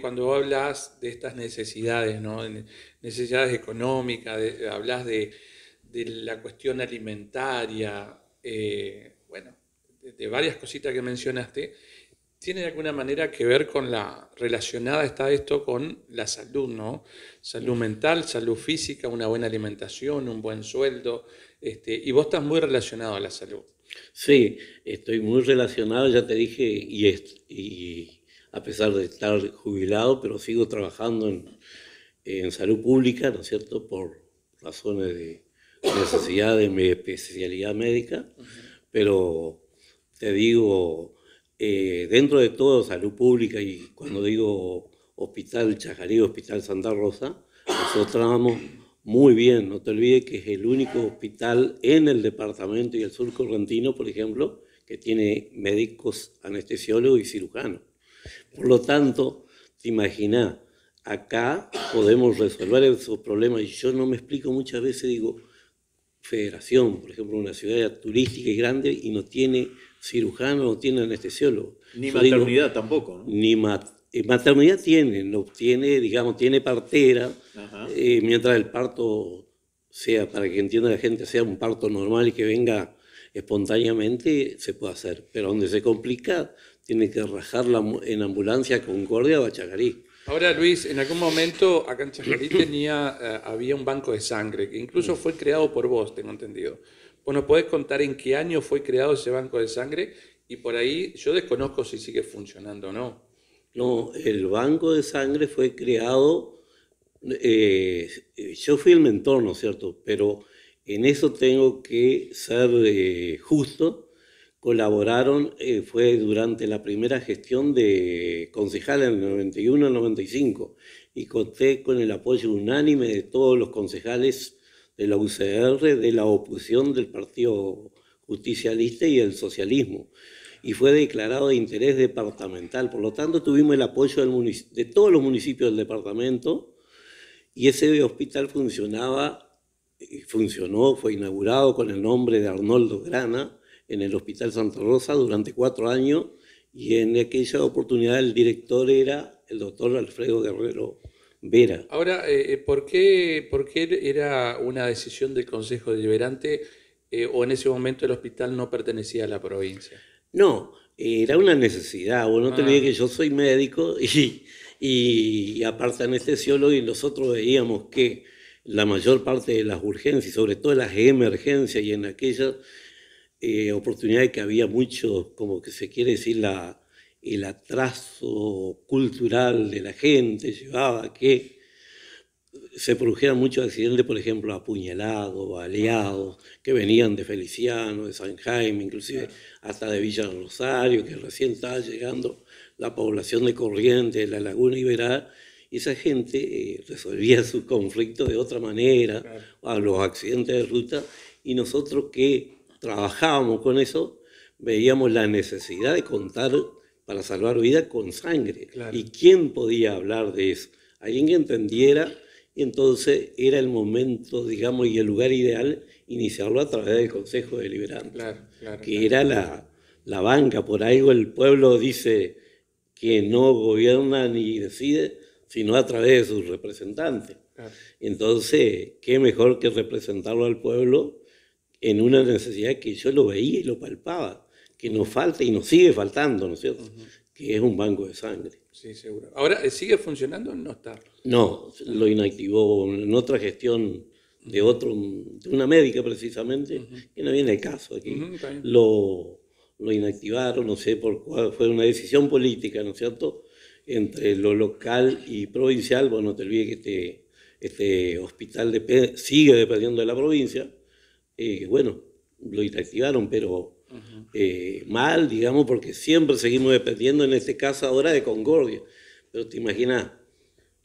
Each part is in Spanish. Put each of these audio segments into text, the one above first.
Cuando hablas de estas necesidades, ¿no? necesidades económicas, hablas de, la cuestión alimentaria, eh, bueno, de, varias cositas que mencionaste, tiene de alguna manera que ver con la, relacionada está esto con la salud, ¿no? Salud mental, salud física, una buena alimentación, un buen sueldo, este, y vos estás muy relacionado a la salud. Sí, estoy muy relacionado, ya te dije, y, y a pesar de estar jubilado, pero sigo trabajando en, salud pública, ¿no es cierto?, por razones de necesidad de mi especialidad médica, pero te digo, eh, dentro de todo salud pública y cuando digo hospital Chajarí, hospital Santa Rosa, nosotros trabajamos muy bien, no te olvides que es el único hospital en el departamento y el sur correntino, por ejemplo, que tiene médicos anestesiólogos y cirujanos. Por lo tanto, te imaginas, acá podemos resolver esos problemas. Y yo no me explico muchas veces, digo, Federación, por ejemplo, una ciudad turística y grande y no tiene cirujano, no tiene anestesiólogo. Ni maternidad tampoco. ¿no? Ni eh, maternidad tiene, no tiene, digamos, tiene partera, eh, mientras el parto sea, para que entienda la gente, sea un parto normal y que venga espontáneamente, se puede hacer. Pero donde se complica tiene que rajar en ambulancia Concordia o a Chacarí. Ahora, Luis, en algún momento acá en Chacarí tenía, eh, había un banco de sangre que incluso fue creado por vos, tengo entendido. ¿Vos nos podés contar en qué año fue creado ese banco de sangre? Y por ahí yo desconozco si sigue funcionando o no. No, el banco de sangre fue creado, eh, yo fui el mentor, ¿no es cierto? Pero en eso tengo que ser eh, justo colaboraron eh, fue durante la primera gestión de concejal en el 91-95 y conté con el apoyo unánime de todos los concejales de la UCR, de la oposición del Partido Justicialista y el socialismo. Y fue declarado de interés departamental. Por lo tanto, tuvimos el apoyo de todos los municipios del departamento y ese hospital funcionaba, funcionó, fue inaugurado con el nombre de Arnoldo Grana en el Hospital Santa Rosa durante cuatro años y en aquella oportunidad el director era el doctor Alfredo Guerrero Vera. Ahora, eh, eh, ¿por, qué, ¿por, qué, era una decisión del Consejo Deliberante eh, o en ese momento el hospital no pertenecía a la provincia? No, era una necesidad. Bueno, no ah. te olvides que yo soy médico y, y aparte anestesiólogo y nosotros veíamos que la mayor parte de las urgencias, sobre todo las emergencias y en aquellas eh, oportunidad que había mucho, como que se quiere decir, la, el atraso cultural de la gente llevaba a que se produjeran muchos accidentes, por ejemplo, apuñalados, baleados, que venían de Feliciano, de San Jaime, inclusive hasta de Villa Rosario, que recién estaba llegando la población de Corrientes, de la Laguna Iberá, y esa gente eh, resolvía sus conflictos de otra manera, a los accidentes de ruta, y nosotros que trabajábamos con eso, veíamos la necesidad de contar para salvar vidas con sangre. ¿Y quién podía hablar de eso? Alguien que entendiera, entonces era el momento, digamos, y el lugar ideal iniciarlo a través del Consejo Deliberante, que era la, la banca. Por algo el pueblo dice que no gobierna ni decide, sino a través de sus representantes. Entonces, ¿qué mejor que representarlo al pueblo en una necesidad que yo lo veía y lo palpaba, que nos falta y nos sigue faltando, ¿no es cierto? Que es un banco de sangre. Sí, seguro. Ahora, eh, ¿sigue funcionando o no está? No, lo inactivó en otra gestión de otro, de una médica precisamente, que no viene el caso aquí. lo, inactivaron, no sé por cuál, fue una decisión política, ¿no es cierto? Entre lo local y provincial, bueno, te olvides que este, este hospital sigue dependiendo de la provincia, eh, bueno, lo interactivaron, pero eh, mal, digamos, porque siempre seguimos dependiendo, en este caso ahora, de Concordia. Pero te imaginas,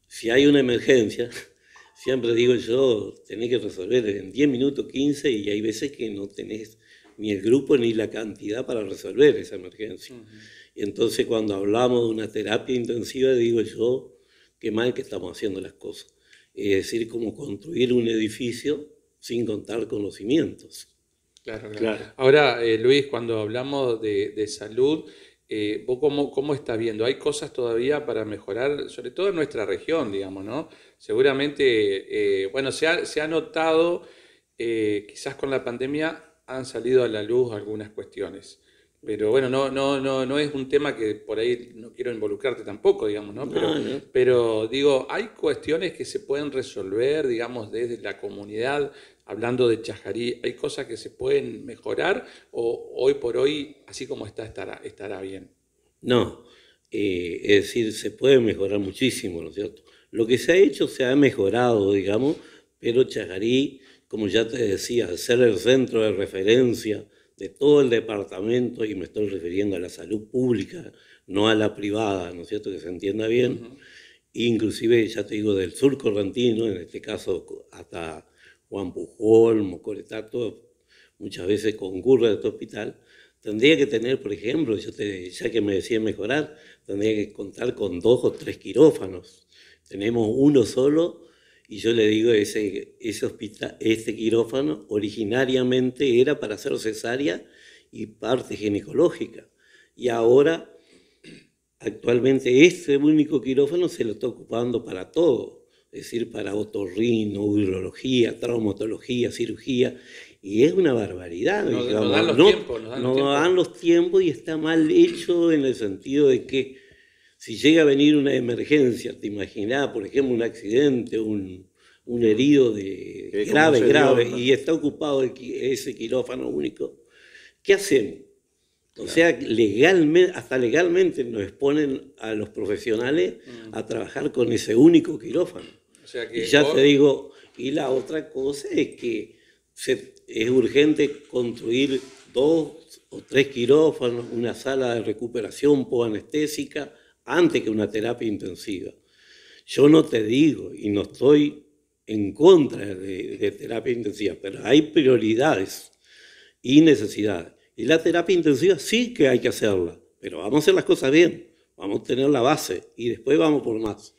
si hay una emergencia, siempre digo yo, tenés que resolver en 10 minutos, 15, y hay veces que no tenés ni el grupo ni la cantidad para resolver esa emergencia. Y entonces cuando hablamos de una terapia intensiva, digo yo, qué mal que estamos haciendo las cosas. Es decir, como construir un edificio sin contar conocimientos. Claro, claro. Ahora, eh, Luis, cuando hablamos de, salud, eh, ¿vos cómo, cómo estás viendo? ¿Hay cosas todavía para mejorar, sobre todo en nuestra región, digamos, ¿no? Seguramente, eh, bueno, se ha, se ha notado, quizás con la pandemia han salido a la luz algunas cuestiones. Pero bueno, no, no, no, no es un tema que por ahí no quiero involucrarte tampoco, digamos, no. pero digo, hay cuestiones que se pueden resolver, digamos, desde la comunidad, hablando de Chajarí, hay cosas que se pueden mejorar o hoy por hoy, así como está, estará, estará bien? No, eh, es decir, se puede mejorar muchísimo, ¿no es cierto? Lo que se ha hecho se ha mejorado, digamos, pero Chajarí, como ya te decía, al ser el centro de referencia de todo el departamento, y me estoy refiriendo a la salud pública, no a la privada, ¿no es cierto? Que se entienda bien. Inclusive, ya te digo, del sur correntino, en este caso hasta Juan Pujol, Mocoretá, muchas veces concurre a este hospital, tendría que tener, por ejemplo, yo te, ya que me decía mejorar, tendría que contar con dos o tres quirófanos. Tenemos uno solo y yo le digo, ese, ese hospital, este quirófano originariamente era para hacer cesárea y parte ginecológica. Y ahora, actualmente, este único quirófano se lo está ocupando para todo es decir, para otorrino, urología, traumatología, cirugía, y es una barbaridad. No, dan los tiempos. dan, los tiempos. y está mal hecho en el sentido de que si llega a venir una emergencia, te imaginás, por ejemplo, un accidente, un, herido de grave, grave, y está ocupado ese quirófano único, ¿qué hacemos? O sea, legalmente, hasta legalmente nos exponen a los profesionales mm. a trabajar con ese único quirófano y ya te digo, y la otra cosa es que es urgente construir dos o tres quirófanos, una sala de recuperación po-anestésica, antes que una terapia intensiva. Yo no te digo y no estoy en contra de terapia intensiva, pero hay prioridades y necesidades. Y la terapia intensiva sí que hay que hacerla, pero vamos a hacer las cosas bien, vamos a tener la base y después vamos por más.